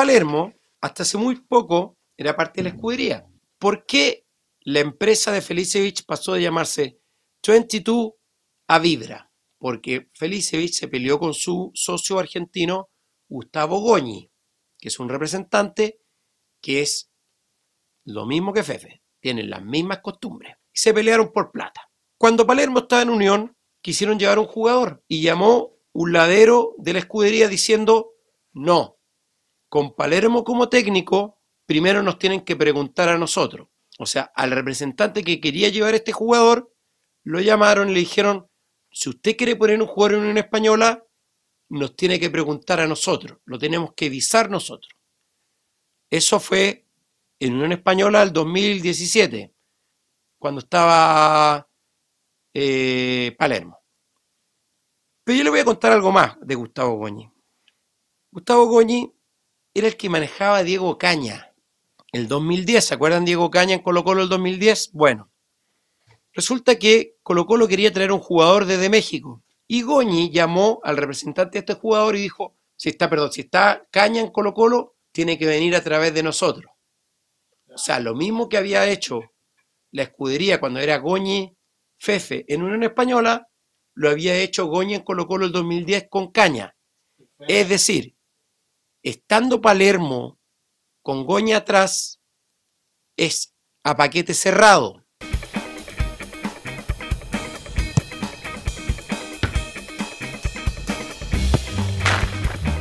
Palermo, hasta hace muy poco, era parte de la escudería. ¿Por qué la empresa de Felicevich pasó de llamarse 22 a Vibra? Porque Felicevich se peleó con su socio argentino Gustavo Goñi, que es un representante que es lo mismo que Fefe, tienen las mismas costumbres. Se pelearon por plata. Cuando Palermo estaba en Unión, quisieron llevar un jugador y llamó un ladero de la escudería diciendo, no, con Palermo como técnico, primero nos tienen que preguntar a nosotros. O sea, al representante que quería llevar este jugador, lo llamaron y le dijeron, si usted quiere poner un jugador en Unión Española, nos tiene que preguntar a nosotros, lo tenemos que visar nosotros. Eso fue en Unión Española el 2017, cuando estaba eh, Palermo. Pero yo le voy a contar algo más de Gustavo Goñi. Gustavo Goñi era el que manejaba Diego Caña. El 2010, ¿se acuerdan Diego Caña en Colo Colo el 2010? Bueno, resulta que Colo Colo quería traer un jugador desde México. Y Goñi llamó al representante de este jugador y dijo, si está, perdón, si está Caña en Colo Colo, tiene que venir a través de nosotros. O sea, lo mismo que había hecho la escudería cuando era Goñi Fefe en Unión Española, lo había hecho Goñi en Colo Colo el 2010 con Caña. Es decir, estando Palermo con Goña atrás, es a paquete cerrado.